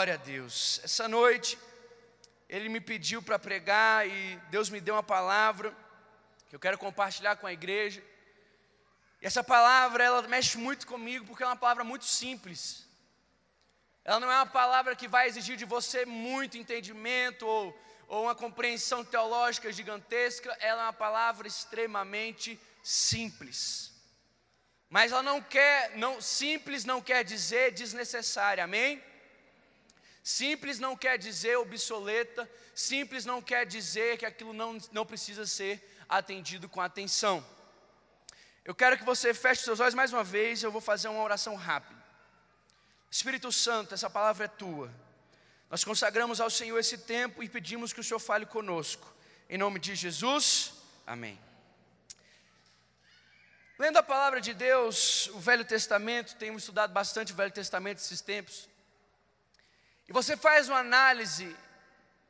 Glória a Deus. Essa noite, ele me pediu para pregar e Deus me deu uma palavra que eu quero compartilhar com a igreja. E essa palavra, ela mexe muito comigo porque é uma palavra muito simples. Ela não é uma palavra que vai exigir de você muito entendimento ou, ou uma compreensão teológica gigantesca. Ela é uma palavra extremamente simples. Mas ela não quer, não, simples não quer dizer desnecessária, amém? Simples não quer dizer obsoleta, simples não quer dizer que aquilo não, não precisa ser atendido com atenção. Eu quero que você feche seus olhos mais uma vez, eu vou fazer uma oração rápida. Espírito Santo, essa palavra é tua. Nós consagramos ao Senhor esse tempo e pedimos que o Senhor fale conosco. Em nome de Jesus, amém. Lendo a palavra de Deus, o Velho Testamento, temos estudado bastante o Velho Testamento esses tempos, e você faz uma análise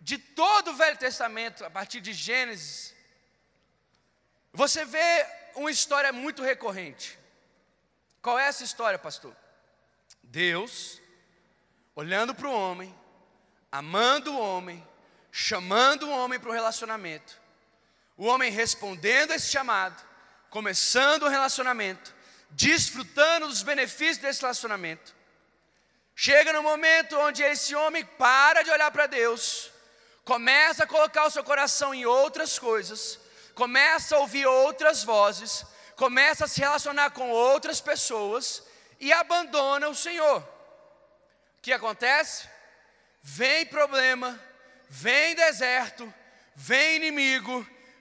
de todo o Velho Testamento, a partir de Gênesis, você vê uma história muito recorrente. Qual é essa história, pastor? Deus olhando para o homem, amando o homem, chamando o homem para o relacionamento. O homem respondendo a esse chamado, começando o relacionamento, desfrutando dos benefícios desse relacionamento. Chega no momento onde esse homem para de olhar para Deus, começa a colocar o seu coração em outras coisas, começa a ouvir outras vozes, começa a se relacionar com outras pessoas e abandona o Senhor. O que acontece? Vem problema, vem deserto, vem inimigo,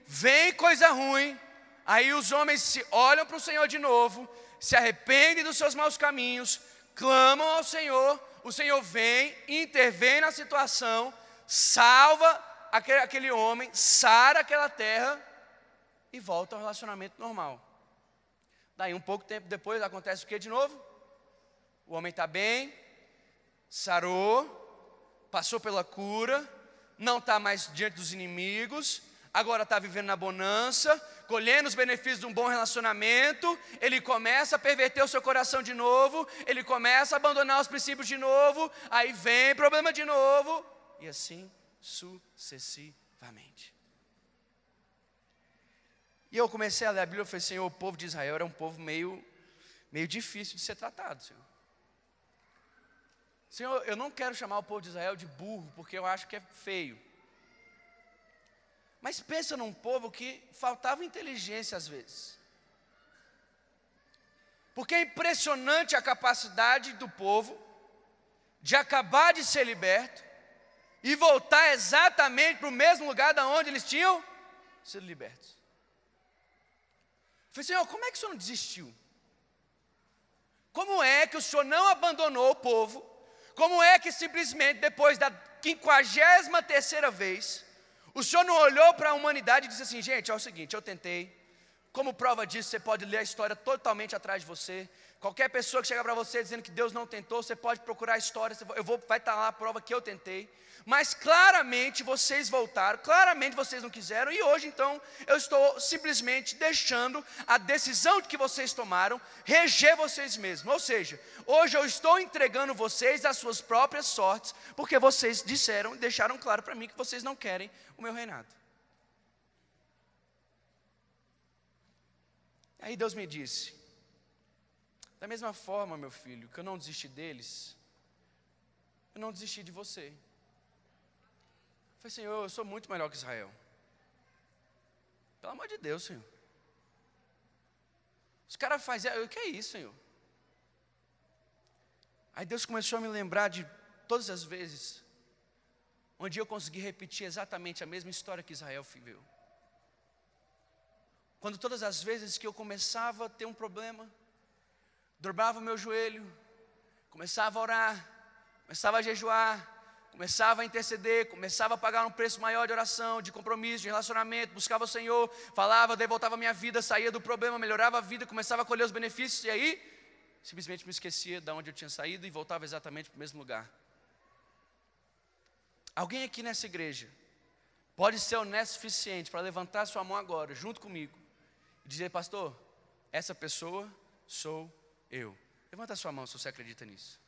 vem coisa ruim. Aí os homens se olham para o Senhor de novo, se arrependem dos seus maus caminhos, clamam ao Senhor, o Senhor vem, intervém na situação, salva aquele, aquele homem, sara aquela terra e volta ao relacionamento normal. Daí um pouco tempo depois acontece o que de novo? O homem está bem, sarou, passou pela cura, não está mais diante dos inimigos, agora está vivendo na bonança, colhendo os benefícios de um bom relacionamento, ele começa a perverter o seu coração de novo, ele começa a abandonar os princípios de novo, aí vem problema de novo, e assim sucessivamente. E eu comecei a ler a Bíblia e falei, Senhor, o povo de Israel era um povo meio, meio difícil de ser tratado, Senhor. Senhor, eu não quero chamar o povo de Israel de burro, porque eu acho que é feio. Mas pensa num povo que faltava inteligência às vezes. Porque é impressionante a capacidade do povo de acabar de ser liberto e voltar exatamente para o mesmo lugar da onde eles tinham sido libertos. Eu falei, Senhor, como é que o Senhor não desistiu? Como é que o Senhor não abandonou o povo? Como é que simplesmente depois da quinquagésima terceira vez o Senhor não olhou para a humanidade e disse assim: gente, é o seguinte, eu tentei. Como prova disso, você pode ler a história totalmente atrás de você. Qualquer pessoa que chegar para você dizendo que Deus não tentou, você pode procurar a história, eu vou, vai estar tá lá a prova que eu tentei. Mas claramente vocês voltaram, claramente vocês não quiseram, e hoje então eu estou simplesmente deixando a decisão que vocês tomaram reger vocês mesmos. Ou seja, hoje eu estou entregando vocês às suas próprias sortes, porque vocês disseram e deixaram claro para mim que vocês não querem o meu reinado. Aí Deus me disse: da mesma forma, meu filho, que eu não desisti deles, eu não desisti de você. Eu falei, Senhor, eu sou muito melhor que Israel. Pelo amor de Deus, Senhor. Os caras fazem, o que é isso, Senhor? Aí Deus começou a me lembrar de todas as vezes onde eu consegui repetir exatamente a mesma história que Israel viveu. Quando todas as vezes que eu começava a ter um problema, dobrava o meu joelho, começava a orar, começava a jejuar, começava a interceder, começava a pagar um preço maior de oração, de compromisso, de relacionamento, buscava o Senhor, falava, devoltava a minha vida, saía do problema, melhorava a vida, começava a colher os benefícios, e aí simplesmente me esquecia de onde eu tinha saído e voltava exatamente para o mesmo lugar. Alguém aqui nessa igreja pode ser honesto o suficiente para levantar sua mão agora, junto comigo, e dizer, pastor, essa pessoa sou eu. Levanta a sua mão se você acredita nisso.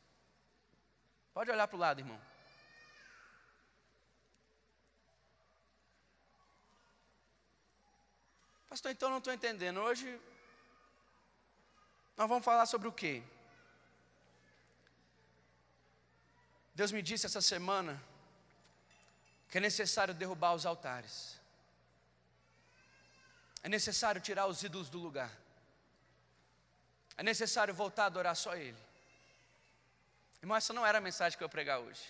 Pode olhar para o lado, irmão. Pastor, então não estou entendendo. Hoje nós vamos falar sobre o quê? Deus me disse essa semana que é necessário derrubar os altares. É necessário tirar os ídolos do lugar. É necessário voltar a adorar só Ele. Irmão, essa não era a mensagem que eu ia pregar hoje.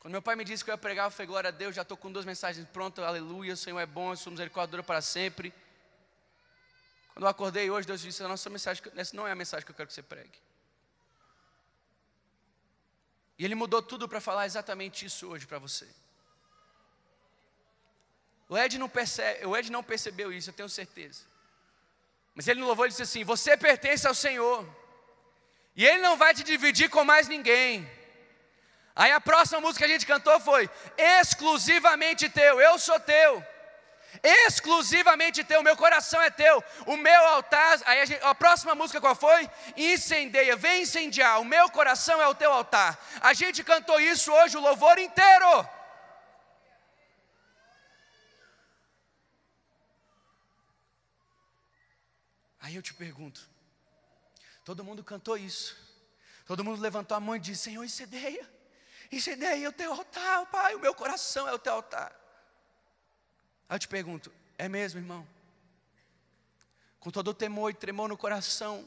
Quando meu pai me disse que eu ia pregar, eu falei, glória a Deus, já estou com duas mensagens prontas, aleluia, o Senhor é bom, somos sou misericordioso para sempre. Quando eu acordei hoje, Deus disse, nossa mensagem, essa não é a mensagem que eu quero que você pregue. E Ele mudou tudo para falar exatamente isso hoje para você. O Ed, não percebe, o Ed não percebeu isso, eu tenho certeza. Mas ele no louvor ele disse assim: Você pertence ao Senhor, e Ele não vai te dividir com mais ninguém. Aí a próxima música que a gente cantou foi: Exclusivamente teu, eu sou teu. Exclusivamente teu, meu coração é teu, o meu altar. Aí a, gente, a próxima música qual foi? Incendeia, vem incendiar, o meu coração é o teu altar. A gente cantou isso hoje, o louvor inteiro. Aí eu te pergunto: todo mundo cantou isso, todo mundo levantou a mão e disse: Senhor, incendeia, é cedeia, é é o teu altar, Pai, o meu coração é o teu altar. Aí eu te pergunto: é mesmo, irmão? Com todo o temor e tremor no coração,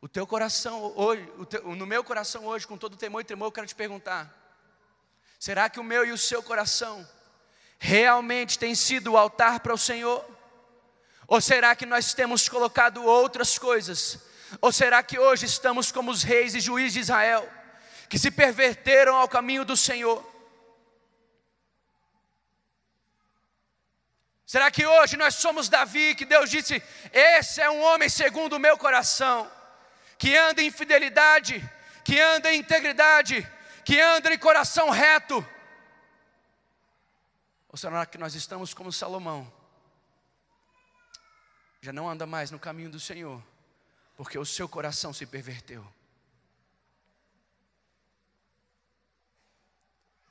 o teu coração hoje, teu, no meu coração hoje, com todo o temor e tremor, eu quero te perguntar: será que o meu e o seu coração realmente tem sido o altar para o Senhor? Ou será que nós temos colocado outras coisas? Ou será que hoje estamos como os reis e juízes de Israel, que se perverteram ao caminho do Senhor? Será que hoje nós somos Davi, que Deus disse: Esse é um homem segundo o meu coração, que anda em fidelidade, que anda em integridade, que anda em coração reto? Ou será que nós estamos como Salomão? já não anda mais no caminho do Senhor, porque o seu coração se perverteu.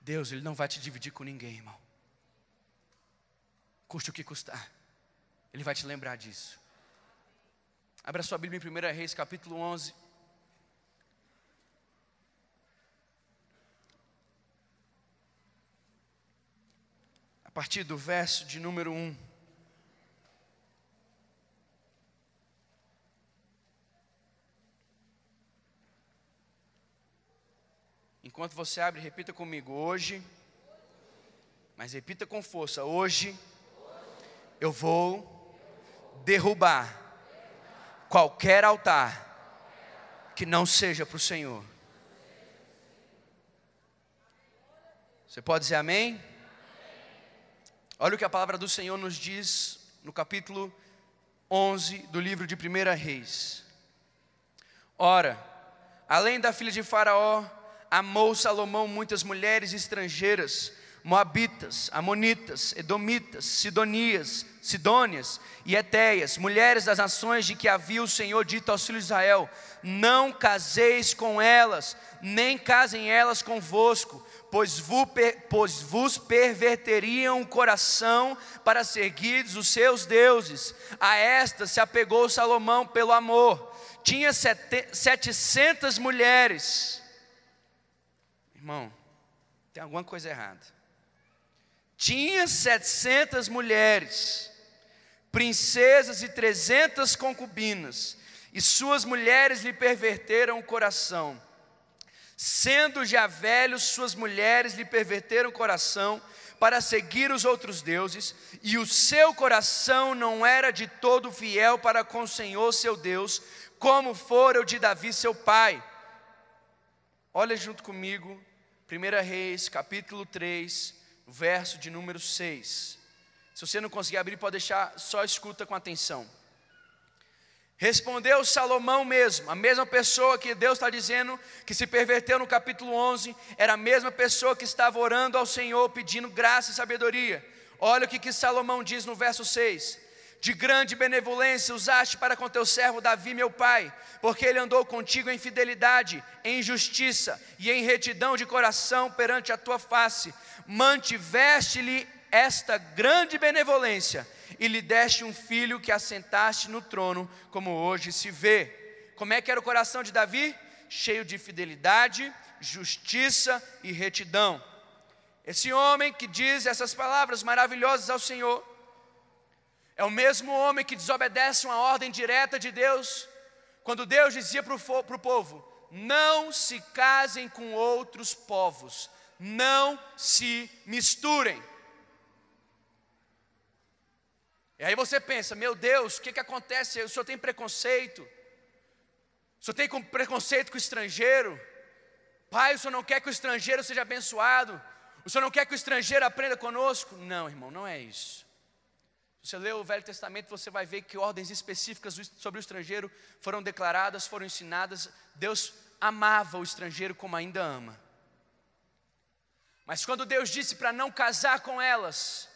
Deus, Ele não vai te dividir com ninguém, irmão. Custe o que custar, Ele vai te lembrar disso. Abra sua Bíblia em 1 Reis, capítulo 11. A partir do verso de número 1. Enquanto você abre, repita comigo: hoje, mas repita com força: hoje eu vou derrubar qualquer altar que não seja para o Senhor. Você pode dizer amém? Olha o que a palavra do Senhor nos diz no capítulo 11 do livro de 1 Reis. Ora, além da filha de Faraó, amou Salomão muitas mulheres estrangeiras, Moabitas, Amonitas, Edomitas, Sidonias, Sidônias e Etéias, mulheres das nações de que havia o Senhor dito aos filhos de Israel: Não caseis com elas, nem casem elas convosco, pois vos, perverteriam o coração para seguirdes os seus deuses. A esta se apegou Salomão pelo amor. Tinha sete, 700 mulheres Irmão, tem alguma coisa errada. Tinha 700 mulheres, princesas e 300 concubinas, e suas mulheres lhe perverteram o coração. Sendo já velhos, suas mulheres lhe perverteram o coração para seguir os outros deuses, e o seu coração não era de todo fiel para com o Senhor seu Deus, como fora o de Davi seu pai. Olha junto comigo 1 Reis, capítulo 3, verso de número 6. Se você não conseguir abrir, pode deixar, só escuta com atenção. Respondeu Salomão mesmo, a mesma pessoa que Deus está dizendo que se perverteu no capítulo 11, era a mesma pessoa que estava orando ao Senhor pedindo graça e sabedoria. Olha o que, que Salomão diz no verso 6: de grande benevolência usaste para com teu servo Davi, meu pai, porque ele andou contigo em fidelidade, em justiça e em retidão de coração perante a tua face. Mantiveste-lhe esta grande benevolência e lhe deste um filho que assentaste no trono, como hoje se vê. Como é que era o coração de Davi? Cheio de fidelidade, justiça e retidão. Esse homem que diz essas palavras maravilhosas ao Senhor, é o mesmo homem que desobedece uma ordem direta de Deus, quando Deus dizia para o povo: não se casem com outros povos, não se misturem. E aí você pensa, meu Deus, o que, que acontece? O senhor tem preconceito? O senhor tem preconceito com o estrangeiro? Pai, o senhor não quer que o estrangeiro seja abençoado? O senhor não quer que o estrangeiro aprenda conosco? Não, irmão, não é isso. Se você ler o Velho Testamento, você vai ver que ordens específicas sobre o estrangeiro foram declaradas, foram ensinadas. Deus amava o estrangeiro como ainda ama. Mas quando Deus disse para não casar com elas,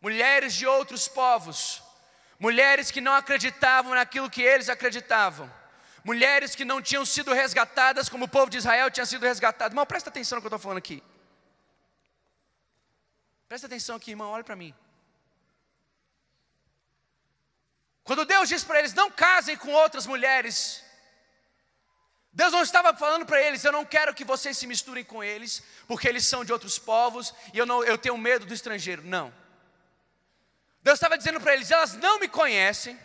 mulheres de outros povos, mulheres que não acreditavam naquilo que eles acreditavam, mulheres que não tinham sido resgatadas como o povo de Israel tinha sido resgatado. Irmão, presta atenção no que eu estou falando aqui. Presta atenção aqui, irmão, olha para mim. Quando Deus diz para eles: não casem com outras mulheres, Deus não estava falando para eles: eu não quero que vocês se misturem com eles, porque eles são de outros povos e eu, não, eu tenho medo do estrangeiro. Não. Deus estava dizendo para eles: elas não me conhecem,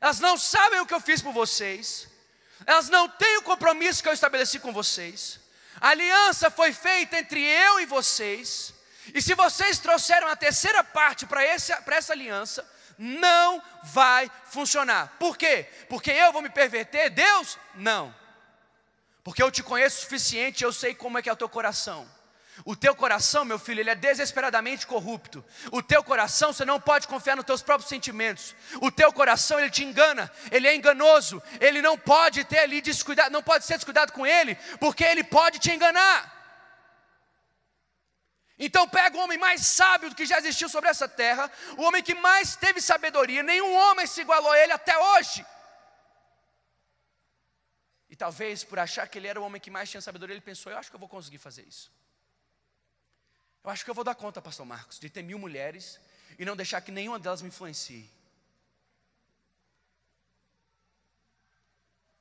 elas não sabem o que eu fiz por vocês, elas não têm o compromisso que eu estabeleci com vocês. A aliança foi feita entre eu e vocês, e se vocês trouxeram a terceira parte para essa aliança, não vai funcionar. Por quê? Porque eu vou me perverter? Deus? Não. Porque eu te conheço o suficiente, eu sei como é que é o teu coração. O teu coração, meu filho, ele é desesperadamente corrupto. O teu coração, você não pode confiar nos teus próprios sentimentos. O teu coração, ele te engana, ele é enganoso. Ele não pode ter ali descuidado, não pode ser descuidado com ele, porque ele pode te enganar. Então pega o homem mais sábio do que já existiu sobre essa terra, o homem que mais teve sabedoria, nenhum homem se igualou a ele até hoje. E talvez por achar que ele era o homem que mais tinha sabedoria, ele pensou: eu acho que eu vou conseguir fazer isso. Eu acho que eu vou dar conta, Pastor Marcos, de ter mil mulheres e não deixar que nenhuma delas me influencie.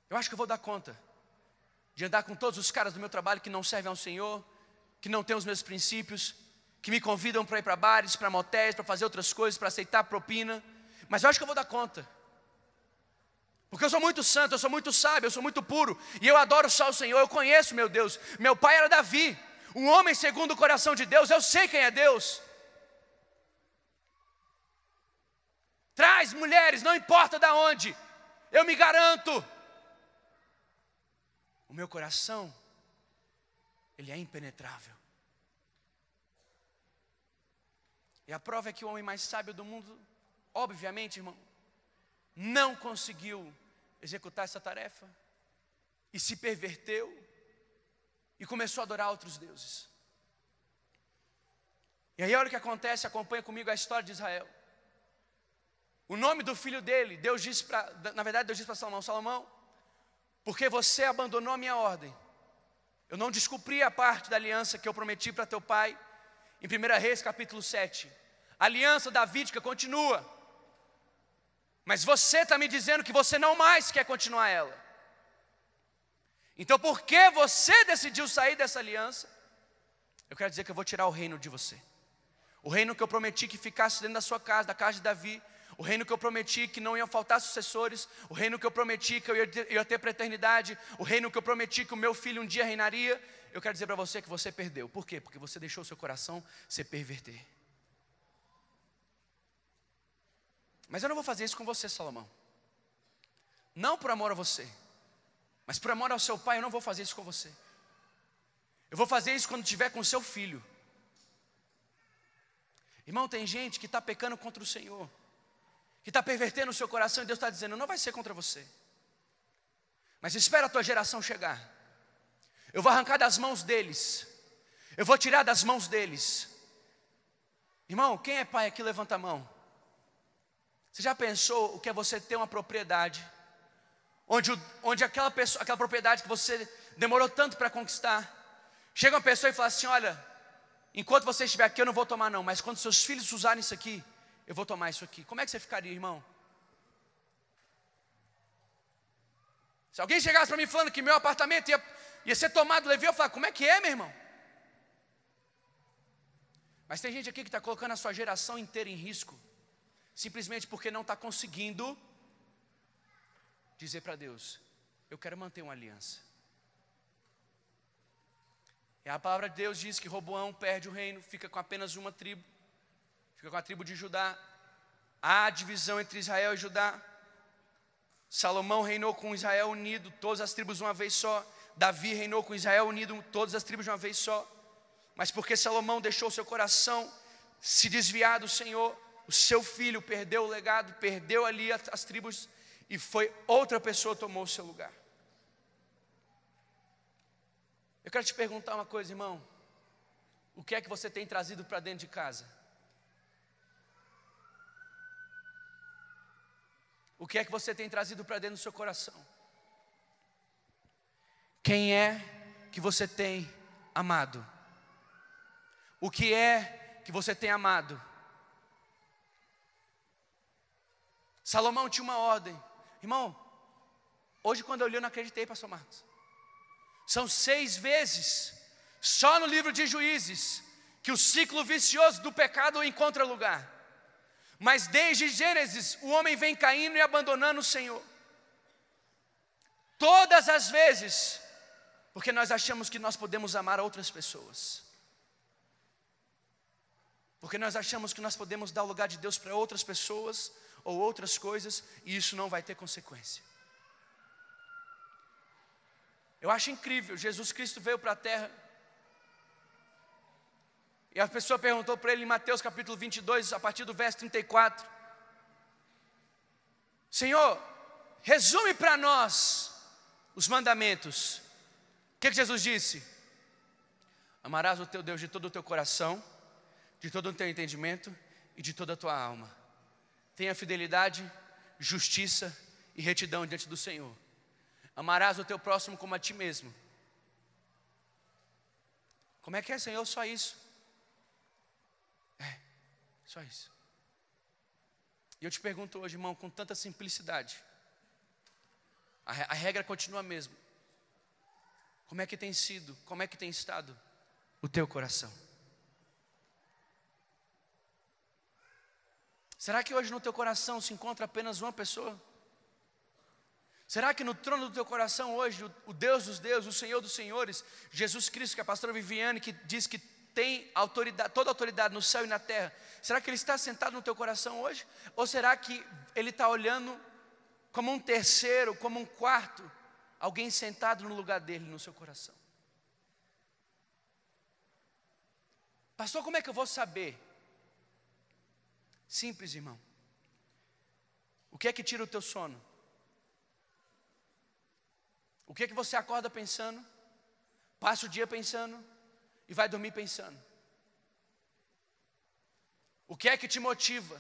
Eu acho que eu vou dar conta de andar com todos os caras do meu trabalho que não servem ao Senhor, que não têm os meus princípios, que me convidam para ir para bares, para motéis, para fazer outras coisas, para aceitar propina, mas eu acho que eu vou dar conta. Porque eu sou muito santo, eu sou muito sábio, eu sou muito puro, e eu adoro só o Senhor, eu conheço meu Deus. Meu pai era Davi, um homem segundo o coração de Deus, eu sei quem é Deus. Traz mulheres, não importa de onde, eu me garanto. O meu coração ele é impenetrável. E a prova é que o homem mais sábio do mundo, obviamente, irmão, não conseguiu executar essa tarefa e se perverteu e começou a adorar outros deuses. E aí olha o que acontece, acompanha comigo a história de Israel. O nome do filho dele, Deus disse para, na verdade Deus disse para Salomão, Salomão, porque você abandonou a minha ordem eu não descobri a parte da aliança que eu prometi para teu pai, em 1 Reis capítulo 7. A aliança davídica continua, mas você está me dizendo que você não mais quer continuar ela. Então, porque você decidiu sair dessa aliança, eu quero dizer que eu vou tirar o reino de você. O reino que eu prometi que ficasse dentro da sua casa, da casa de Davi, o reino que eu prometi que não iam faltar sucessores, o reino que eu prometi que eu ia ter, ter para eternidade, o reino que eu prometi que o meu filho um dia reinaria. Eu quero dizer para você que você perdeu. Por quê? Porque você deixou o seu coração se perverter. Mas eu não vou fazer isso com você, Salomão. Não por amor a você, mas por amor ao seu pai, eu não vou fazer isso com você. Eu vou fazer isso quando estiver com o seu filho. Irmão, tem gente que está pecando contra o Senhor que está pervertendo o seu coração e Deus está dizendo: não vai ser contra você. Mas espera a tua geração chegar. Eu vou arrancar das mãos deles. Eu vou tirar das mãos deles. Irmão, quem é pai aqui levanta a mão. Você já pensou o que é você ter uma propriedade onde, onde aquela, pessoa, aquela propriedade que você demorou tanto para conquistar, chega uma pessoa e fala assim: olha, enquanto você estiver aqui eu não vou tomar não, mas quando seus filhos usarem isso aqui, eu vou tomar isso aqui. Como é que você ficaria, irmão? Se alguém chegasse para mim falando que meu apartamento ia, ia ser tomado, levei, eu falava, como é que é, meu irmão? Mas tem gente aqui que está colocando a sua geração inteira em risco, simplesmente porque não está conseguindo dizer para Deus: Eu quero manter uma aliança. E a palavra de Deus diz que Roboão perde o reino, fica com apenas uma tribo fica com a tribo de Judá. Há divisão entre Israel e Judá. Salomão reinou com Israel unido, todas as tribos uma vez só. Davi reinou com Israel unido, todas as tribos de uma vez só. Mas porque Salomão deixou seu coração se desviar do Senhor, o seu filho perdeu o legado, perdeu ali as tribos e foi outra pessoa tomou o seu lugar. Eu quero te perguntar uma coisa, irmão. O que é que você tem trazido para dentro de casa? O que é que você tem trazido para dentro do seu coração? Quem é que você tem amado? O que é que você tem amado? Salomão tinha uma ordem, irmão. Hoje, quando eu li, eu não acreditei, Pastor Marcos. São seis vezes, só no livro de Juízes, que o ciclo vicioso do pecado encontra lugar. Mas desde Gênesis, o homem vem caindo e abandonando o Senhor. Todas as vezes, porque nós achamos que nós podemos amar outras pessoas. Porque nós achamos que nós podemos dar o lugar de Deus para outras pessoas ou outras coisas e isso não vai ter consequência. Eu acho incrível, Jesus Cristo veio para a terra e a pessoa perguntou para ele em Mateus capítulo 22, a partir do verso 34. Senhor, resume para nós os mandamentos. O que, que Jesus disse? Amarás o teu Deus de todo o teu coração, de todo o teu entendimento e de toda a tua alma. Tenha fidelidade, justiça e retidão diante do Senhor. Amarás o teu próximo como a ti mesmo. Como é que é, Senhor? Só isso. Só isso. E eu te pergunto hoje, irmão, com tanta simplicidade, a, a regra continua a mesma. Como é que tem sido, como é que tem estado o teu coração? Será que hoje no teu coração se encontra apenas uma pessoa? Será que no trono do teu coração hoje, o Deus dos deuses, o Senhor dos senhores, Jesus Cristo, que é a pastora Viviane, que diz que tem autoridade, toda autoridade no céu e na terra, será que ele está sentado no teu coração hoje? Ou será que ele está olhando como um terceiro, como um quarto, alguém sentado no lugar dele, no seu coração? Pastor, como é que eu vou saber? Simples, irmão. O que é que tira o teu sono? O que é que você acorda pensando? Passa o dia pensando? e vai dormir pensando. O que é que te motiva?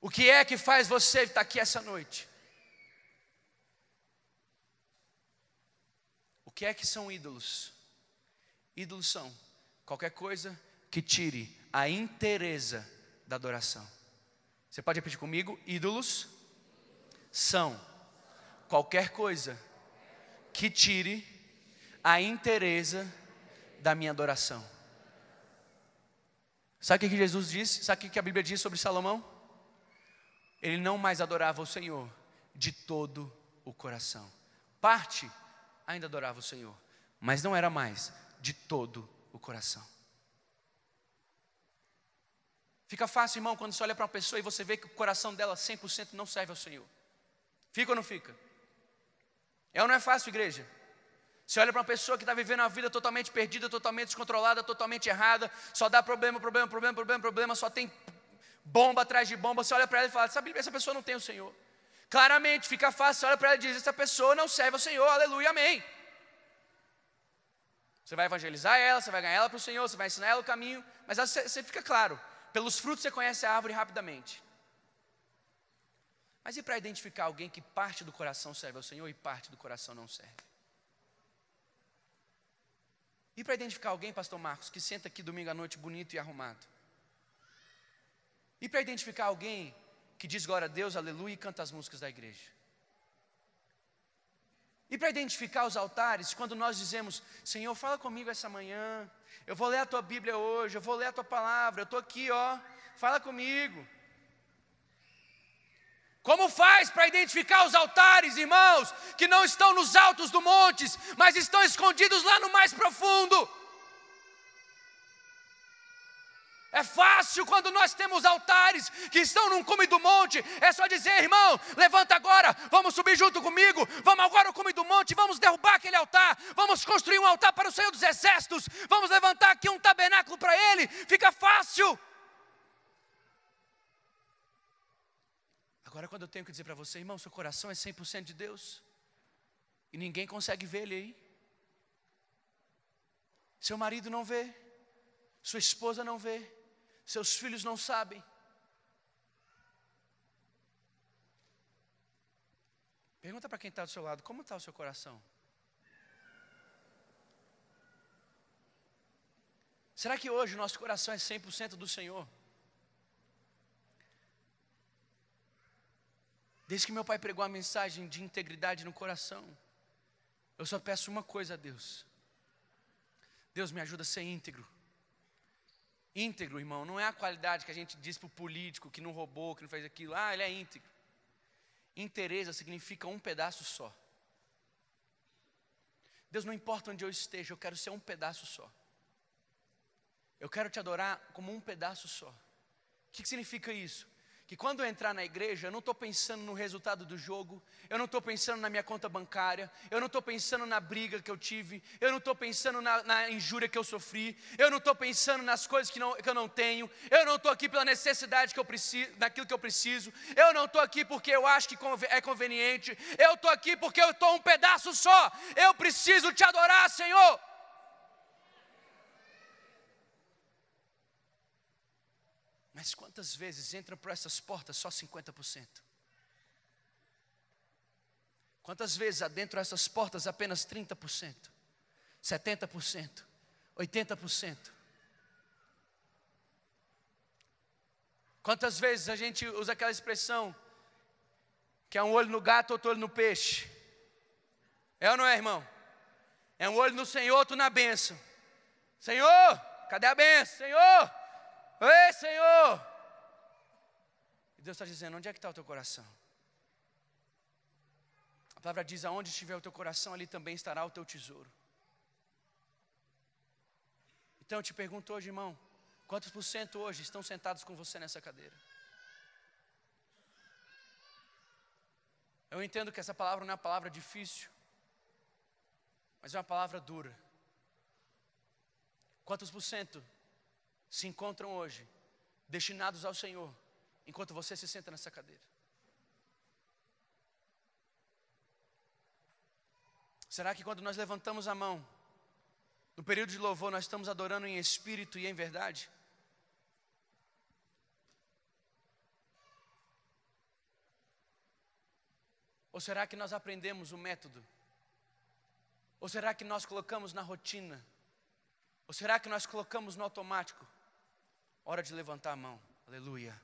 O que é que faz você estar aqui essa noite? O que é que são ídolos? Ídolos são qualquer coisa que tire a inteireza da adoração. Você pode repetir comigo? Ídolos são qualquer coisa que tire a inteireza da minha adoração. Sabe o que Jesus disse? Sabe o que a Bíblia diz sobre Salomão? Ele não mais adorava o Senhor de todo o coração. Parte ainda adorava o Senhor, mas não era mais de todo o coração. Fica fácil, irmão, quando você olha para uma pessoa e você vê que o coração dela 100% não serve ao Senhor. Fica ou não fica? É ou não é fácil, igreja? Você olha para uma pessoa que está vivendo uma vida totalmente perdida, totalmente descontrolada, totalmente errada, só dá problema, problema, problema, problema, problema, só tem bomba atrás de bomba. Você olha para ela e fala: Sabe, essa pessoa não tem o Senhor. Claramente, fica fácil. Você olha para ela e diz: essa pessoa não serve ao Senhor, aleluia, amém. Você vai evangelizar ela, você vai ganhar ela para o Senhor, você vai ensinar ela o caminho, mas você fica claro: pelos frutos você conhece a árvore rapidamente. Mas e para identificar alguém que parte do coração serve ao Senhor e parte do coração não serve? E para identificar alguém, pastor Marcos, que senta aqui domingo à noite bonito e arrumado? E para identificar alguém que diz glória a Deus, aleluia, e canta as músicas da igreja? E para identificar os altares, quando nós dizemos, Senhor, fala comigo essa manhã, eu vou ler a tua Bíblia hoje, eu vou ler a tua palavra, eu estou aqui, ó, fala comigo. Como faz para identificar os altares, irmãos, que não estão nos altos do montes, mas estão escondidos lá no mais profundo? É fácil quando nós temos altares que estão num cume do monte, é só dizer, irmão, levanta agora, vamos subir junto comigo, vamos agora ao cume do monte, vamos derrubar aquele altar, vamos construir um altar para o Senhor dos Exércitos, vamos levantar aqui um tabernáculo para ele, fica fácil. Agora, quando eu tenho que dizer para você, irmão, seu coração é 100% de Deus, e ninguém consegue ver ele aí, seu marido não vê, sua esposa não vê, seus filhos não sabem. Pergunta para quem está do seu lado: como está o seu coração? Será que hoje o nosso coração é 100% do Senhor? Desde que meu pai pregou a mensagem de integridade no coração, eu só peço uma coisa a Deus. Deus me ajuda a ser íntegro. Íntegro, irmão, não é a qualidade que a gente diz para o político que não roubou, que não fez aquilo. Ah, ele é íntegro. Interesa significa um pedaço só. Deus, não importa onde eu esteja, eu quero ser um pedaço só. Eu quero te adorar como um pedaço só. O que, que significa isso? que quando eu entrar na igreja, eu não estou pensando no resultado do jogo, eu não estou pensando na minha conta bancária, eu não estou pensando na briga que eu tive, eu não estou pensando na, na, injúria que eu sofri, eu não estou pensando nas coisas que, não, que eu não tenho, eu não estou aqui pela necessidade que eu preciso, daquilo que eu preciso, eu não estou aqui porque eu acho que é conveniente, eu estou aqui porque eu estou um pedaço só, eu preciso te adorar, Senhor. Mas quantas vezes entram por essas portas só 50%? Quantas vezes adentro essas portas apenas 30%, 70%, 80%? Quantas vezes a gente usa aquela expressão que é um olho no gato, outro olho no peixe? É ou não é, irmão? É um olho no Senhor, outro na benção. Senhor, cadê a benção? Senhor, Ei, Senhor! E Deus está dizendo: onde é que está o teu coração? A palavra diz: aonde estiver o teu coração, ali também estará o teu tesouro. Então eu te pergunto hoje, irmão, quantos por cento hoje estão sentados com você nessa cadeira? Eu entendo que essa palavra não é uma palavra difícil, mas é uma palavra dura. Quantos por cento se encontram hoje destinados ao Senhor, enquanto você se senta nessa cadeira. Será que quando nós levantamos a mão, no período de louvor, nós estamos adorando em espírito e em verdade? Ou será que nós aprendemos o método? Ou será que nós colocamos na rotina? Ou será que nós colocamos no automático? Hora de levantar a mão. Aleluia.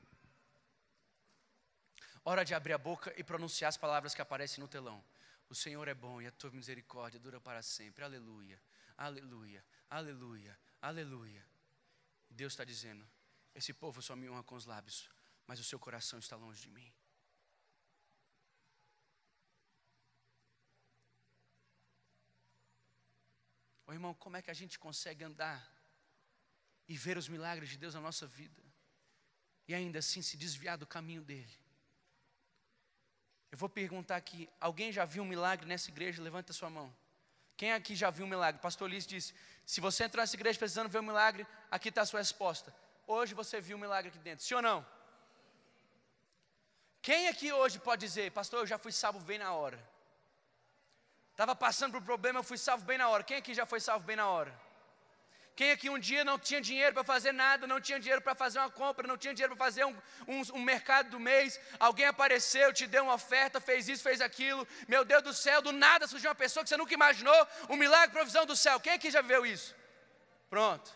Hora de abrir a boca e pronunciar as palavras que aparecem no telão. O Senhor é bom e a tua misericórdia dura para sempre. Aleluia. Aleluia. Aleluia. Aleluia. Deus está dizendo: Esse povo só me honra com os lábios, mas o seu coração está longe de mim. Ô irmão, como é que a gente consegue andar e ver os milagres de Deus na nossa vida e ainda assim se desviar do caminho dele. Eu vou perguntar aqui: alguém já viu um milagre nessa igreja? Levanta sua mão. Quem aqui já viu um milagre? Pastor Liz disse: se você entrou nessa igreja precisando ver um milagre, aqui está a sua resposta. Hoje você viu um milagre aqui dentro, sim ou não? Quem aqui hoje pode dizer, pastor, eu já fui salvo bem na hora? Estava passando por um problema, eu fui salvo bem na hora. Quem aqui já foi salvo bem na hora? Quem aqui um dia não tinha dinheiro para fazer nada, não tinha dinheiro para fazer uma compra, não tinha dinheiro para fazer um, um, um, mercado do mês, alguém apareceu, te deu uma oferta, fez isso, fez aquilo, meu Deus do céu, do nada surgiu uma pessoa que você nunca imaginou, um milagre, provisão do céu. Quem aqui já viveu isso? Pronto.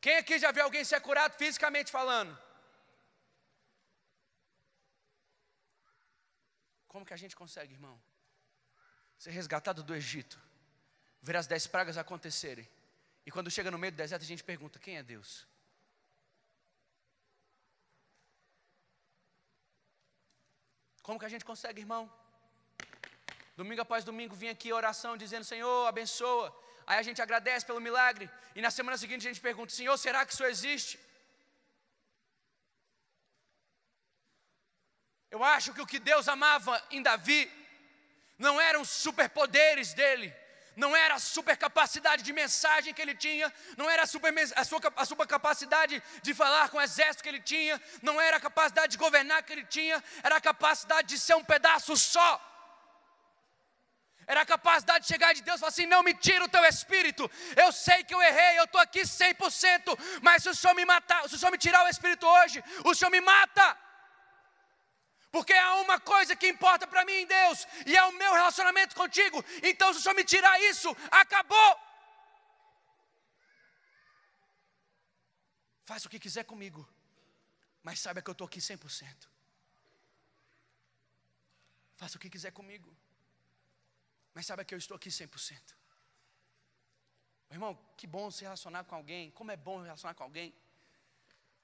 Quem aqui já viu alguém ser curado fisicamente falando? Como que a gente consegue, irmão? Ser resgatado do Egito, ver as dez pragas acontecerem e quando chega no meio do deserto, a gente pergunta: quem é Deus? Como que a gente consegue, irmão? Domingo após domingo, vim aqui oração dizendo: Senhor, abençoa. Aí a gente agradece pelo milagre. E na semana seguinte a gente pergunta: Senhor, será que isso existe? Eu acho que o que Deus amava em Davi não eram os superpoderes dele, não era a supercapacidade de mensagem que ele tinha, não era a, super, a, sua, a super capacidade de falar com o exército que ele tinha, não era a capacidade de governar que ele tinha, era a capacidade de ser um pedaço só. Era a capacidade de chegar de Deus e falar assim: não me tira o teu espírito. Eu sei que eu errei, eu estou aqui 100%, mas se o Senhor me matar, se o Senhor me tirar o espírito hoje, o Senhor me mata. Porque há uma coisa que importa para mim em Deus, e é o meu relacionamento contigo. Então, se o Senhor me tirar isso, acabou. Faz o que quiser comigo, mas saiba que eu estou aqui 100%. Faça o que quiser comigo, mas saiba que eu estou aqui 100%. Meu irmão, que bom se relacionar com alguém, como é bom relacionar com alguém.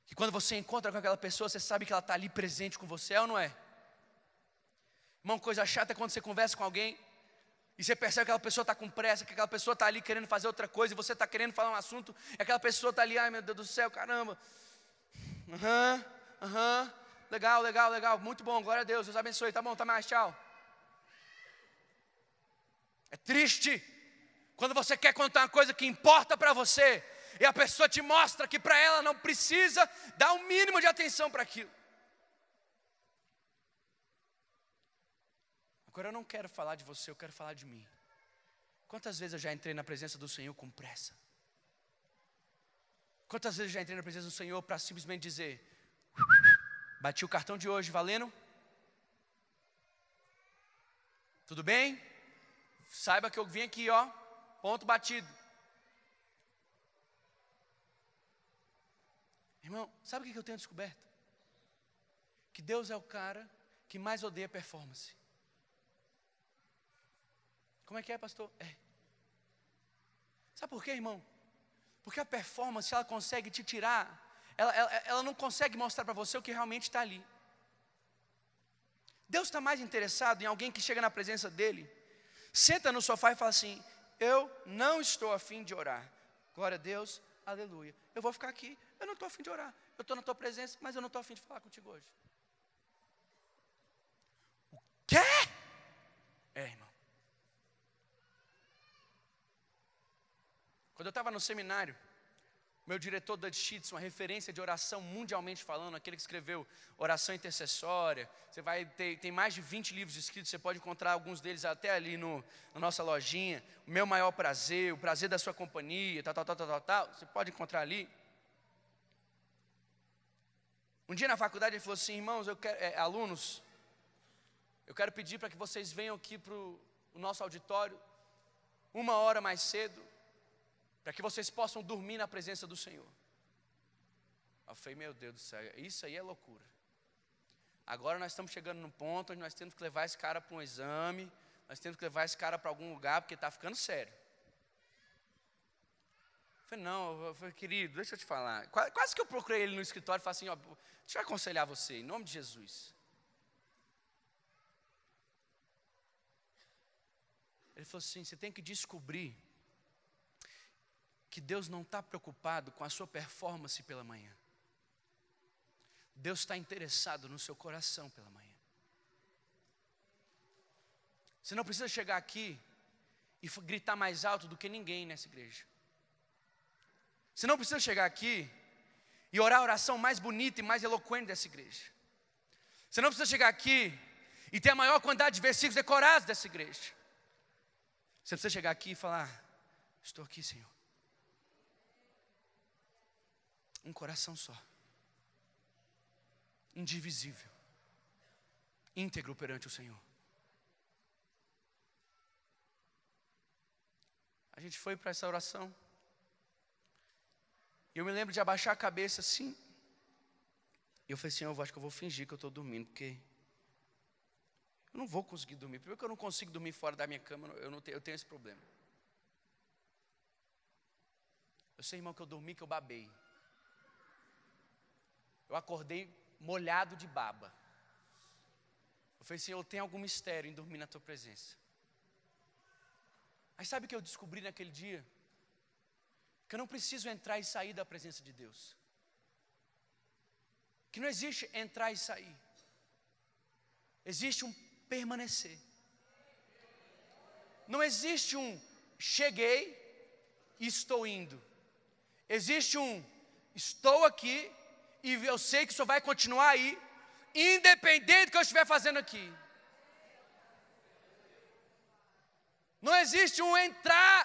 Que quando você encontra com aquela pessoa, você sabe que ela está ali presente com você, é ou não é? Uma coisa chata é quando você conversa com alguém e você percebe que aquela pessoa está com pressa, que aquela pessoa está ali querendo fazer outra coisa, e você está querendo falar um assunto, e aquela pessoa está ali, ai meu Deus do céu, caramba. Aham, uhum, aham, uhum, legal, legal, legal, muito bom, glória a Deus, Deus abençoe, tá bom, tá mais, tchau. É triste quando você quer contar uma coisa que importa para você, e a pessoa te mostra que para ela não precisa dar o um mínimo de atenção para aquilo. Agora eu não quero falar de você, eu quero falar de mim. Quantas vezes eu já entrei na presença do Senhor com pressa? Quantas vezes eu já entrei na presença do Senhor para simplesmente dizer: Bati o cartão de hoje, valendo? Tudo bem? Saiba que eu vim aqui, ó, ponto batido. Irmão, sabe o que eu tenho descoberto? Que Deus é o cara que mais odeia performance. Como é que é, pastor? É. Sabe por quê, irmão? Porque a performance, ela consegue te tirar, ela, ela, ela não consegue mostrar para você o que realmente está ali. Deus está mais interessado em alguém que chega na presença dele, senta no sofá e fala assim: Eu não estou afim de orar. Glória a Deus, aleluia. Eu vou ficar aqui, eu não estou afim de orar. Eu estou na tua presença, mas eu não estou afim de falar contigo hoje. O quê? É, irmão. Quando eu estava no seminário, meu diretor Dutch Sheets, uma referência de oração mundialmente falando, aquele que escreveu Oração Intercessória. Você vai ter, tem mais de 20 livros escritos, você pode encontrar alguns deles até ali no, na nossa lojinha. O Meu Maior Prazer, O Prazer da Sua Companhia, tal, tal, tal, tal, tal, tal. Você pode encontrar ali. Um dia na faculdade ele falou assim, irmãos, eu quero, é, alunos, eu quero pedir para que vocês venham aqui para o nosso auditório uma hora mais cedo, para que vocês possam dormir na presença do Senhor. Eu falei, meu Deus do céu, isso aí é loucura. Agora nós estamos chegando num ponto onde nós temos que levar esse cara para um exame, nós temos que levar esse cara para algum lugar, porque está ficando sério. Eu falei, não, eu falei, querido, deixa eu te falar. Quase que eu procurei ele no escritório e falei assim, ó, deixa eu aconselhar você, em nome de Jesus. Ele falou assim: você tem que descobrir que Deus não está preocupado com a sua performance pela manhã. Deus está interessado no seu coração pela manhã. Você não precisa chegar aqui e gritar mais alto do que ninguém nessa igreja. Você não precisa chegar aqui e orar a oração mais bonita e mais eloquente dessa igreja. Você não precisa chegar aqui e ter a maior quantidade de versículos decorados dessa igreja. Você precisa chegar aqui e falar: Estou aqui, Senhor. Um coração só, indivisível, íntegro perante o Senhor. A gente foi para essa oração eu me lembro de abaixar a cabeça assim. E eu falei assim, eu acho que eu vou fingir que eu estou dormindo, porque eu não vou conseguir dormir. Primeiro que eu não consigo dormir fora da minha cama, eu, não tenho, eu tenho esse problema. Eu sei, irmão, que eu dormi, que eu babei. Eu acordei molhado de baba. Eu falei, assim, eu tenho algum mistério em dormir na tua presença. Mas sabe o que eu descobri naquele dia? que eu não preciso entrar e sair da presença de Deus. Que não existe entrar e sair. Existe um permanecer. Não existe um cheguei e estou indo. Existe um estou aqui e eu sei que só vai continuar aí, independente do que eu estiver fazendo aqui. Não existe um entrar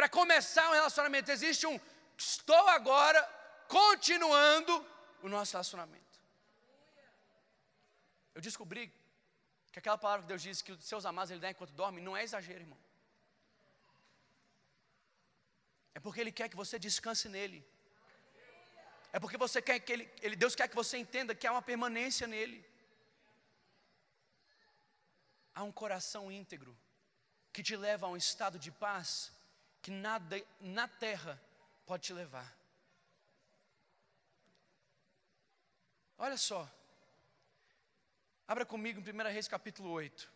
para começar um relacionamento, existe um estou agora continuando o nosso relacionamento. Eu descobri que aquela palavra que Deus diz que os seus amados ele dá enquanto dorme não é exagero, irmão. É porque ele quer que você descanse nele. É porque você quer que ele, ele Deus quer que você entenda que há uma permanência nele. Há um coração íntegro que te leva a um estado de paz que nada na terra pode te levar. Olha só. Abra comigo em 1 Reis capítulo 8.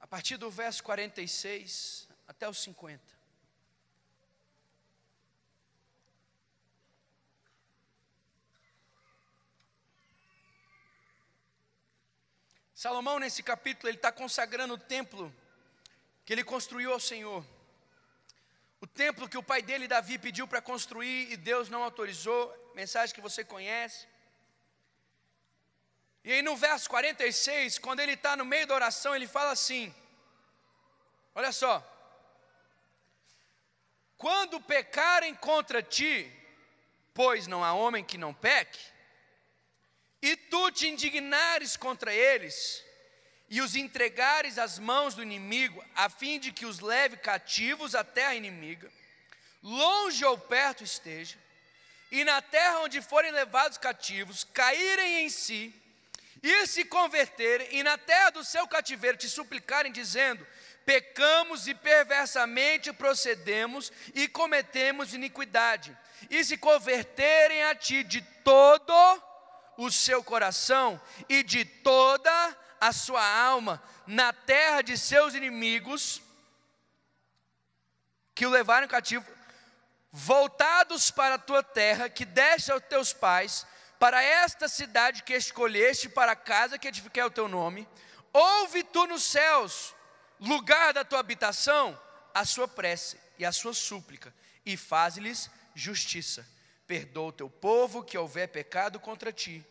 A partir do verso 46 até os 50. Salomão, nesse capítulo, ele está consagrando o templo que ele construiu ao Senhor. O templo que o pai dele, Davi, pediu para construir e Deus não autorizou. Mensagem que você conhece. E aí no verso 46, quando ele está no meio da oração, ele fala assim: Olha só. Quando pecarem contra ti, pois não há homem que não peque, e tu te indignares contra eles, e os entregares às mãos do inimigo, a fim de que os leve cativos à terra inimiga, longe ou perto esteja, e na terra onde forem levados cativos, caírem em si e se converterem, e na terra do seu cativeiro te suplicarem, dizendo: Pecamos e perversamente procedemos e cometemos iniquidade, e se converterem a ti de todo o seu coração e de toda a sua alma na terra de seus inimigos que o levaram cativo, voltados para a tua terra que deste aos teus pais, para esta cidade que escolheste, para a casa que edifiquei o teu nome, ouve tu nos céus, lugar da tua habitação, a sua prece e a sua súplica, e faz-lhes justiça Perdoa o teu povo que houver pecado contra ti,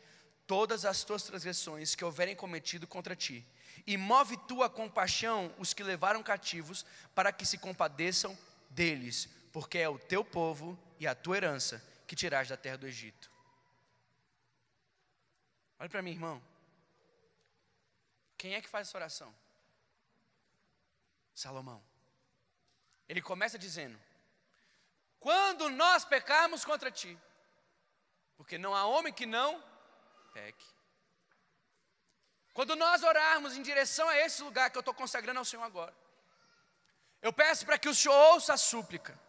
todas as tuas transgressões que houverem cometido contra ti. E move tua compaixão os que levaram cativos, para que se compadeçam deles, porque é o teu povo e a tua herança que tiraste da terra do Egito. Olha para mim, irmão. Quem é que faz essa oração? Salomão. Ele começa dizendo: quando nós pecarmos contra ti, porque não há homem que não peque. Quando nós orarmos em direção a esse lugar que eu estou consagrando ao Senhor agora, eu peço para que o Senhor ouça a súplica,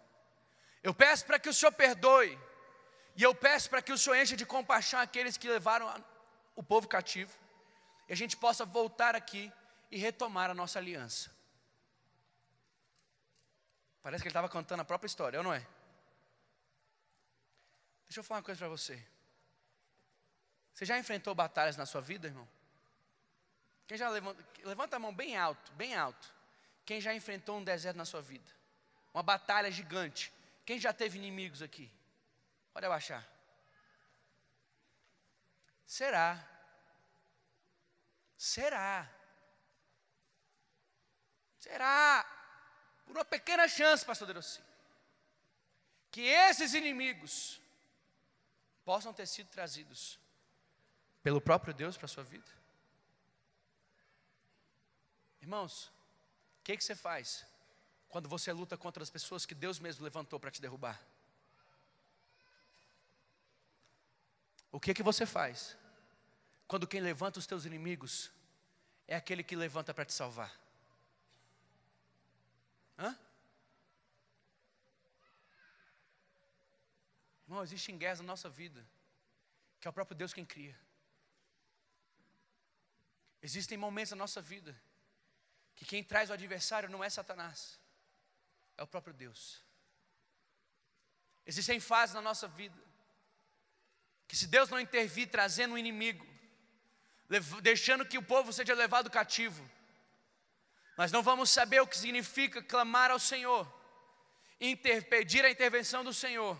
eu peço para que o Senhor perdoe, e eu peço para que o Senhor encha de compaixão aqueles que levaram o povo cativo, e a gente possa voltar aqui e retomar a nossa aliança. Parece que ele estava contando a própria história, ou não é? Deixa eu falar uma coisa para você. Você já enfrentou batalhas na sua vida, irmão? Quem já levanta, levanta a mão bem alto, bem alto. Quem já enfrentou um deserto na sua vida? Uma batalha gigante. Quem já teve inimigos aqui? Pode abaixar. Será? Será? Será? Por uma pequena chance, pastor Derossi, que esses inimigos possam ter sido trazidos pelo próprio Deus para a sua vida? Irmãos, o que, que você faz quando você luta contra as pessoas que Deus mesmo levantou para te derrubar? O que, que você faz quando quem levanta os teus inimigos é aquele que levanta para te salvar? Irmão, existem guerras na nossa vida, que é o próprio Deus quem cria. Existem momentos na nossa vida que quem traz o adversário não é Satanás, é o próprio Deus. Existem fases na nossa vida que se Deus não intervir trazendo um inimigo, deixando que o povo seja levado cativo, nós não vamos saber o que significa clamar ao Senhor, pedir a intervenção do Senhor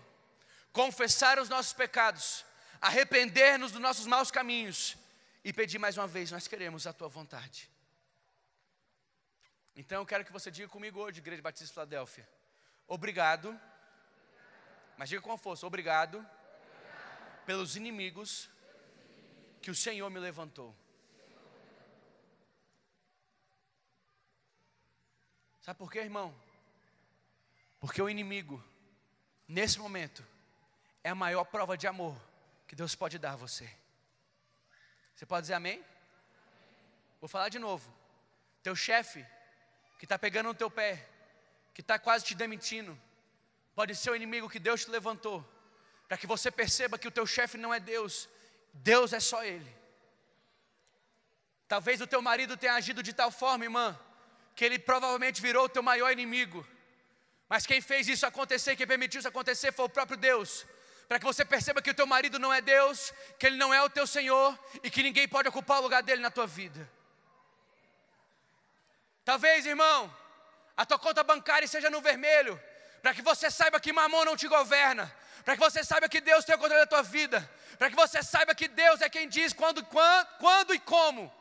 confessar os nossos pecados, arrepender-nos dos nossos maus caminhos e pedir mais uma vez: nós queremos a tua vontade. Então eu quero que você diga comigo hoje, Igreja Batista Filadélfia: obrigado, mas diga com força: obrigado, obrigado. pelos inimigos que o Senhor me levantou. Sabe por quê, irmão? Porque o inimigo, nesse momento, é a maior prova de amor que Deus pode dar a você. Você pode dizer amém? Vou falar de novo. Teu chefe, que está pegando no teu pé, que está quase te demitindo, pode ser o inimigo que Deus te levantou, para que você perceba que o teu chefe não é Deus, Deus é só Ele. Talvez o teu marido tenha agido de tal forma, irmã, que ele provavelmente virou o teu maior inimigo. Mas quem fez isso acontecer, quem permitiu isso acontecer, foi o próprio Deus para que você perceba que o teu marido não é Deus, que ele não é o teu Senhor e que ninguém pode ocupar o lugar dele na tua vida. Talvez, irmão, a tua conta bancária esteja no vermelho, para que você saiba que mamão não te governa, para que você saiba que Deus tem o controle da tua vida, para que você saiba que Deus é quem diz quando, quando, quando e como.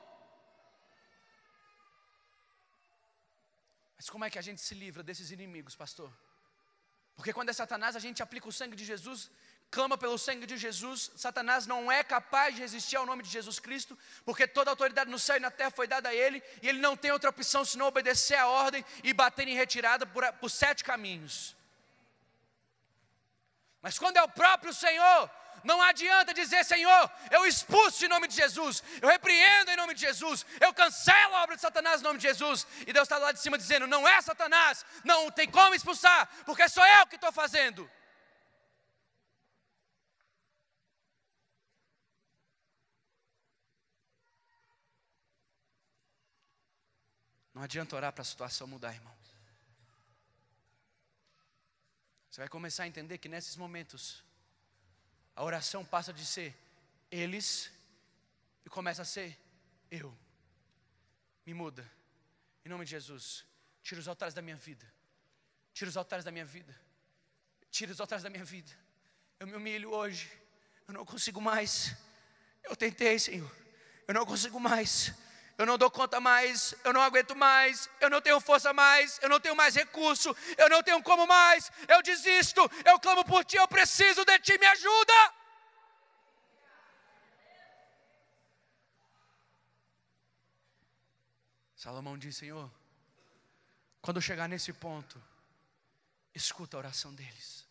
Mas como é que a gente se livra desses inimigos, pastor? Porque quando é Satanás, a gente aplica o sangue de Jesus clama pelo sangue de Jesus, Satanás não é capaz de resistir ao nome de Jesus Cristo, porque toda a autoridade no céu e na terra foi dada a ele, e ele não tem outra opção senão obedecer à ordem e bater em retirada por, por sete caminhos. Mas quando é o próprio Senhor, não adianta dizer, Senhor, eu expulso em nome de Jesus, eu repreendo em nome de Jesus, eu cancelo a obra de Satanás em nome de Jesus. E Deus está lá de cima dizendo: Não é Satanás, não tem como expulsar, porque sou eu que estou fazendo. Não adianta orar para a situação mudar, irmão. Você vai começar a entender que nesses momentos, a oração passa de ser eles e começa a ser eu. Me muda, em nome de Jesus. Tira os altares da minha vida. Tira os altares da minha vida. Tira os altares da minha vida. Eu me humilho hoje. Eu não consigo mais. Eu tentei, Senhor. Eu não consigo mais eu não dou conta mais, eu não aguento mais, eu não tenho força mais, eu não tenho mais recurso, eu não tenho como mais, eu desisto, eu clamo por ti, eu preciso de ti, me ajuda. Salomão diz: Senhor, quando eu chegar nesse ponto, escuta a oração deles.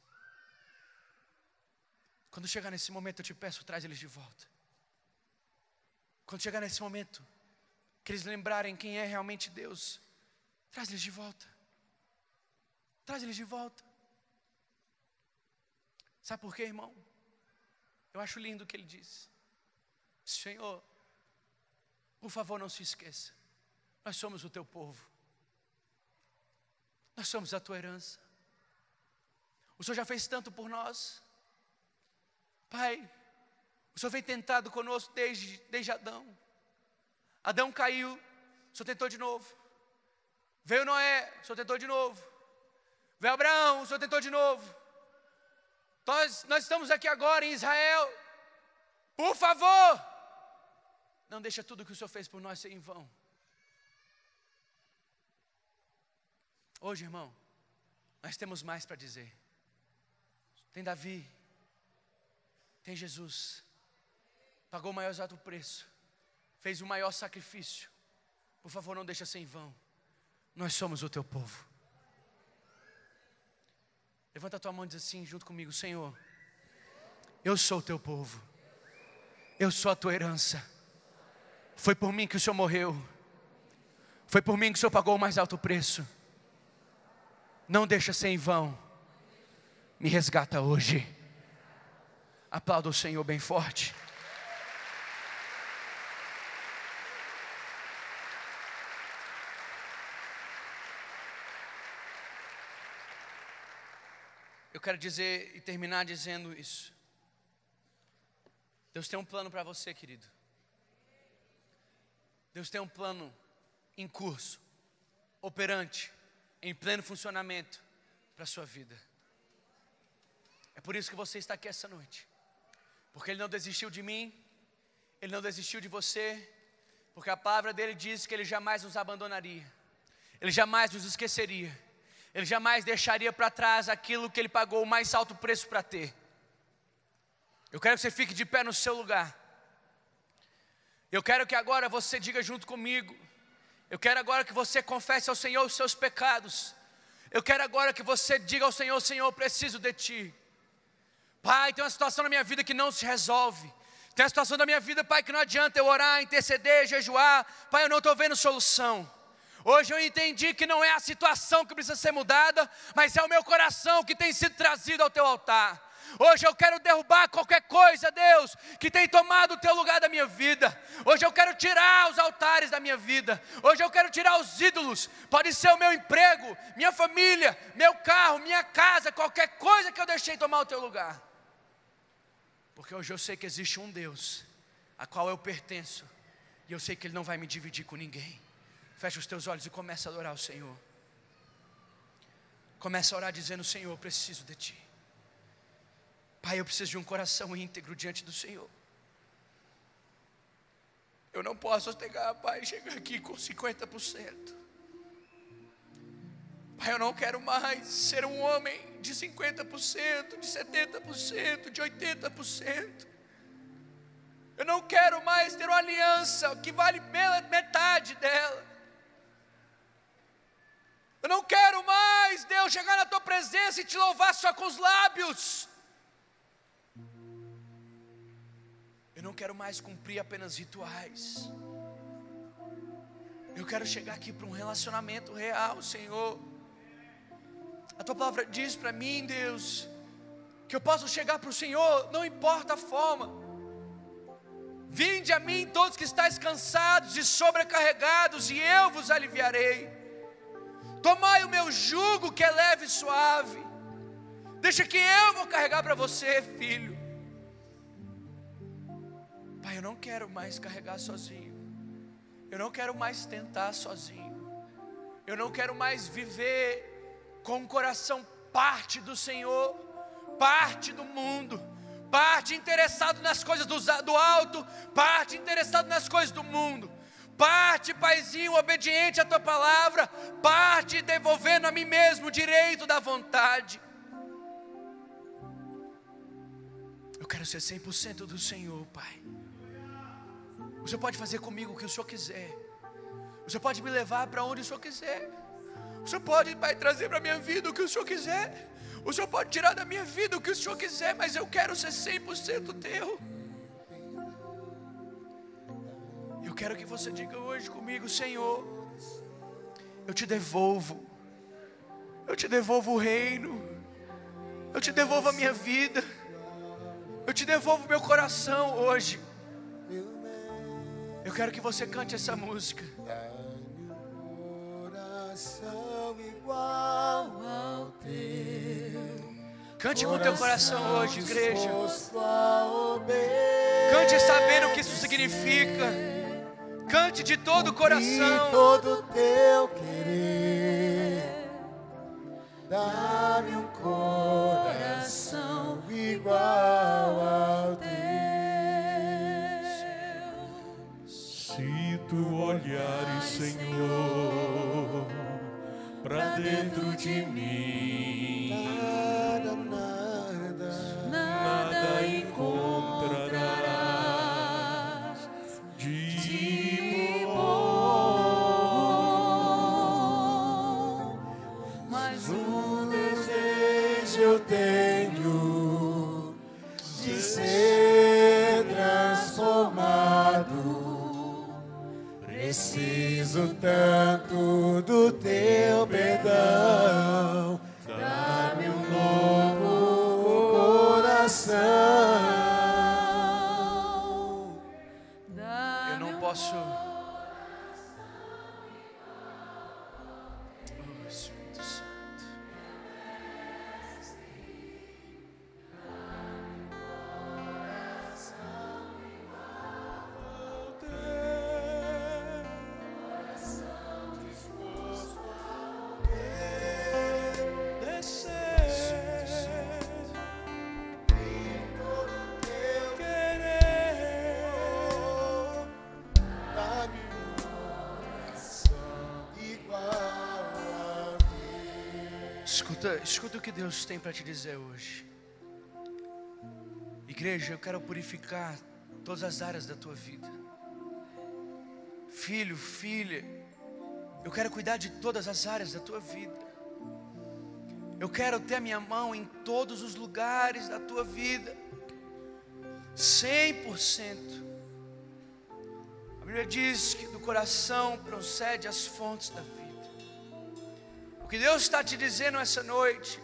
Quando chegar nesse momento, eu te peço, traz eles de volta. Quando chegar nesse momento, que eles lembrarem quem é realmente Deus. Traz eles de volta. Traz eles de volta. Sabe por quê, irmão? Eu acho lindo o que ele diz. Senhor, por favor, não se esqueça. Nós somos o teu povo. Nós somos a tua herança. O Senhor já fez tanto por nós. Pai, o Senhor vem tentado conosco desde, desde Adão. Adão caiu, só tentou de novo. Veio Noé, só tentou de novo. Veio Abraão, só tentou de novo. Nós, nós estamos aqui agora em Israel. Por favor, não deixa tudo que o Senhor fez por nós ser em vão. Hoje, irmão, nós temos mais para dizer. Tem Davi, tem Jesus, pagou o maior exato preço fez o maior sacrifício. Por favor, não deixa sem vão. Nós somos o teu povo. Levanta a tua mão e diz assim junto comigo, Senhor. Eu sou o teu povo. Eu sou a tua herança. Foi por mim que o Senhor morreu. Foi por mim que o Senhor pagou o mais alto preço. Não deixa ser em vão. Me resgata hoje. Aplauda o Senhor bem forte. quero dizer e terminar dizendo isso. Deus tem um plano para você, querido. Deus tem um plano em curso, operante, em pleno funcionamento para a sua vida. É por isso que você está aqui essa noite. Porque Ele não desistiu de mim, Ele não desistiu de você, porque a palavra dele diz que Ele jamais nos abandonaria, Ele jamais nos esqueceria. Ele jamais deixaria para trás aquilo que ele pagou o mais alto preço para ter. Eu quero que você fique de pé no seu lugar. Eu quero que agora você diga junto comigo. Eu quero agora que você confesse ao Senhor os seus pecados. Eu quero agora que você diga ao Senhor: Senhor, eu preciso de Ti. Pai, tem uma situação na minha vida que não se resolve. Tem uma situação da minha vida, Pai, que não adianta eu orar, interceder, jejuar. Pai, eu não estou vendo solução. Hoje eu entendi que não é a situação que precisa ser mudada, mas é o meu coração que tem sido trazido ao teu altar. Hoje eu quero derrubar qualquer coisa, Deus, que tem tomado o teu lugar da minha vida. Hoje eu quero tirar os altares da minha vida. Hoje eu quero tirar os ídolos. Pode ser o meu emprego, minha família, meu carro, minha casa, qualquer coisa que eu deixei tomar o teu lugar. Porque hoje eu sei que existe um Deus a qual eu pertenço, e eu sei que Ele não vai me dividir com ninguém. Fecha os teus olhos e começa a adorar o Senhor. Começa a orar dizendo: Senhor, eu preciso de Ti. Pai, eu preciso de um coração íntegro diante do Senhor. Eu não posso pegar, Pai, chegar aqui com 50%. Pai, eu não quero mais ser um homem de 50%, de 70%, de 80%. Eu não quero mais ter uma aliança que vale pela metade dela. Eu não quero mais, Deus, chegar na tua presença e te louvar só com os lábios. Eu não quero mais cumprir apenas rituais. Eu quero chegar aqui para um relacionamento real, Senhor. A tua palavra diz para mim, Deus, que eu posso chegar para o Senhor, não importa a forma. Vinde a mim todos que estáis cansados e sobrecarregados, e eu vos aliviarei. Tomai o meu jugo que é leve e suave. Deixa que eu vou carregar para você, filho. Pai, eu não quero mais carregar sozinho. Eu não quero mais tentar sozinho. Eu não quero mais viver com o coração parte do Senhor, parte do mundo, parte interessado nas coisas do, do alto, parte interessado nas coisas do mundo. Parte, paizinho, obediente à tua palavra, parte devolvendo a mim mesmo o direito da vontade. Eu quero ser 100% do Senhor, Pai. O Senhor pode fazer comigo o que o Senhor quiser. O Senhor pode me levar para onde o Senhor quiser. O Senhor pode, Pai, trazer para a minha vida o que o Senhor quiser. O Senhor pode tirar da minha vida o que o Senhor quiser, mas eu quero ser 100% teu. Eu quero que você diga hoje comigo, Senhor, eu te devolvo, eu te devolvo o reino, eu te devolvo a minha vida, eu te devolvo meu coração hoje. Eu quero que você cante essa música. Cante com teu coração hoje, igreja. Cante sabendo o que isso significa. Cante de todo o coração. De todo teu querer. Dá-me um coração igual ao teu. Se tu olhares, Senhor, para dentro de mim escuta, escuta o que Deus tem para te dizer hoje. Igreja, eu quero purificar todas as áreas da tua vida. Filho, filha, eu quero cuidar de todas as áreas da tua vida. Eu quero ter a minha mão em todos os lugares da tua vida. 100%. A Bíblia diz que do coração procede as fontes da vida. O que Deus está te dizendo essa noite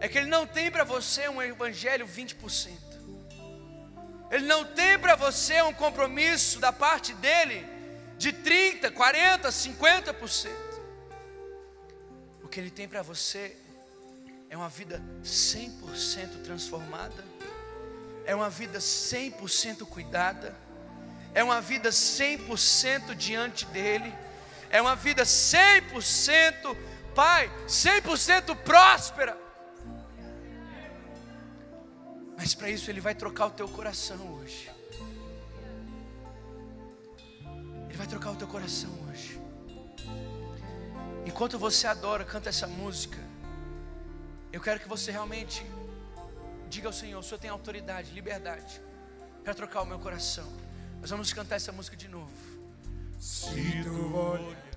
é que Ele não tem para você um evangelho 20%. Ele não tem para você um compromisso da parte dele de 30, 40, 50%. O que ele tem para você é uma vida 100% transformada, é uma vida 100% cuidada, é uma vida 100% diante dele é uma vida 100%, Pai, 100% próspera. Mas para isso Ele vai trocar o teu coração hoje. Ele vai trocar o teu coração hoje. Enquanto você adora, canta essa música. Eu quero que você realmente diga ao Senhor: o Senhor tem autoridade, liberdade para trocar o meu coração. Nós vamos cantar essa música de novo. si tu voglia